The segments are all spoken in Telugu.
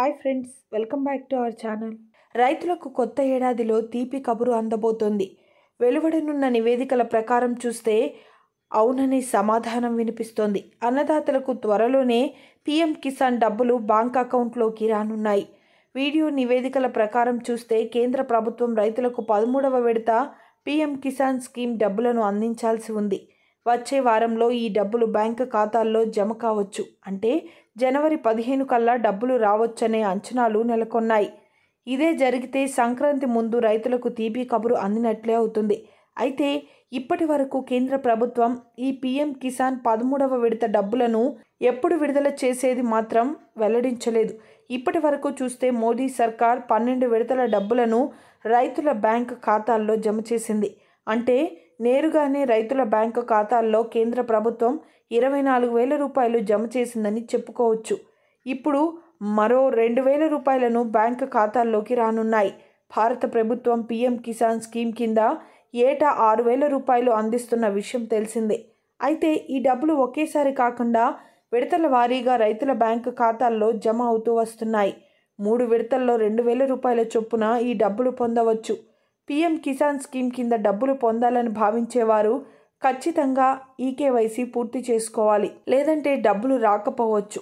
hi friends welcome back to our channel రైతులకు కొత్త ఏడాదిలో తీపి కబురు అందబోతోంది వెలువడనున్న నివేదికల ప్రకారం చూస్తే అవుననే సమాధానం వినిపిస్తోంది అన్నదాతలకు త్వరలోనే పీఎం కిసాన్ డబ్బులు బ్యాంక్ అకౌంట్లోకి రానున్నాయి వీడియో నివేదికల ప్రకారం చూస్తే కేంద్ర ప్రభుత్వం రైతులకు పదమూడవ విడత పీఎం కిసాన్ స్కీమ్ డబ్బులను అందించాల్సి ఉంది వచ్చే వారంలో ఈ డబ్బులు బ్యాంక్ ఖాతాల్లో జమ కావచ్చు అంటే జనవరి పదిహేను కల్లా డబ్బులు రావచ్చనే అంచనాలు నెలకొన్నాయి ఇదే జరిగితే సంక్రాంతి ముందు రైతులకు తీపి కబురు అందినట్లే అవుతుంది అయితే ఇప్పటి వరకు కేంద్ర ప్రభుత్వం ఈ పీఎం కిసాన్ పదమూడవ విడత డబ్బులను ఎప్పుడు విడుదల చేసేది మాత్రం వెల్లడించలేదు ఇప్పటి వరకు చూస్తే మోడీ సర్కార్ పన్నెండు విడతల డబ్బులను రైతుల బ్యాంక్ ఖాతాల్లో జమ చేసింది అంటే నేరుగానే రైతుల బ్యాంకు ఖాతాల్లో కేంద్ర ప్రభుత్వం ఇరవై నాలుగు వేల రూపాయలు జమ చేసిందని చెప్పుకోవచ్చు ఇప్పుడు మరో రెండు వేల రూపాయలను బ్యాంకు ఖాతాల్లోకి రానున్నాయి భారత ప్రభుత్వం పీఎం కిసాన్ స్కీమ్ కింద ఏటా ఆరు వేల రూపాయలు అందిస్తున్న విషయం తెలిసిందే అయితే ఈ డబ్బులు ఒకేసారి కాకుండా విడతల వారీగా రైతుల బ్యాంకు ఖాతాల్లో జమ అవుతూ వస్తున్నాయి మూడు విడతల్లో రెండు వేల రూపాయల చొప్పున ఈ డబ్బులు పొందవచ్చు పీఎం కిసాన్ స్కీమ్ కింద డబ్బులు పొందాలని భావించేవారు ఖచ్చితంగా ఈకేవైసీ పూర్తి చేసుకోవాలి లేదంటే డబ్బులు రాకపోవచ్చు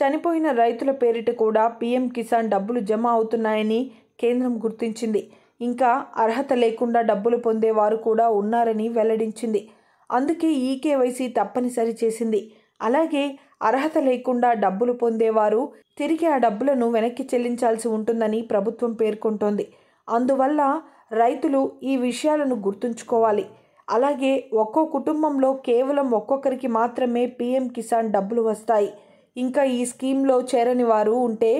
చనిపోయిన రైతుల పేరిట కూడా పీఎం కిసాన్ డబ్బులు జమ అవుతున్నాయని కేంద్రం గుర్తించింది ఇంకా అర్హత లేకుండా డబ్బులు పొందేవారు కూడా ఉన్నారని వెల్లడించింది అందుకే ఈకేవైసీ తప్పనిసరి చేసింది అలాగే అర్హత లేకుండా డబ్బులు పొందేవారు తిరిగి ఆ డబ్బులను వెనక్కి చెల్లించాల్సి ఉంటుందని ప్రభుత్వం పేర్కొంటోంది అందువల్ల రైతులు ఈ విషయాలను గుర్తుంచుకోవాలి అలాగే ఒక్కో కుటుంబంలో కేవలం ఒక్కొక్కరికి మాత్రమే పీఎం కిసాన్ డబ్బులు వస్తాయి ఇంకా ఈ స్కీమ్లో చేరని వారు ఉంటే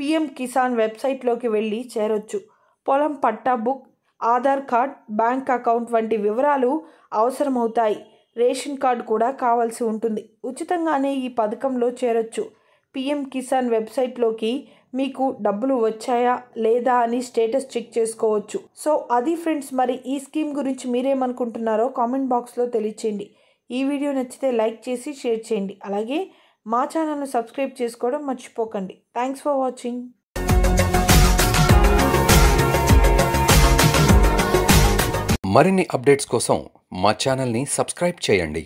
పీఎం కిసాన్ వెబ్సైట్లోకి వెళ్ళి చేరొచ్చు పొలం పట్టా book Aadhaar card bank account వంటి వివరాలు అవసరమవుతాయి రేషన్ కార్డు కూడా కావాల్సి ఉంటుంది ఉచితంగానే ఈ పథకంలో చేరొచ్చు పీఎం కిసాన్ వెబ్సైట్లోకి మీకు డబ్బులు వచ్చాయా లేదా అని స్టేటస్ చెక్ చేసుకోవచ్చు సో అది ఫ్రెండ్స్ మరి ఈ స్కీమ్ గురించి మీరేమనుకుంటున్నారో కామెంట్ బాక్స్లో తెలియచేయండి ఈ వీడియో నచ్చితే లైక్ చేసి షేర్ చేయండి అలాగే మా ఛానల్ను సబ్స్క్రైబ్ చేసుకోవడం మర్చిపోకండి థ్యాంక్స్ ఫర్ వాచింగ్ మరిన్ని అప్డేట్స్ కోసం మా ఛానల్ని సబ్స్క్రైబ్ చేయండి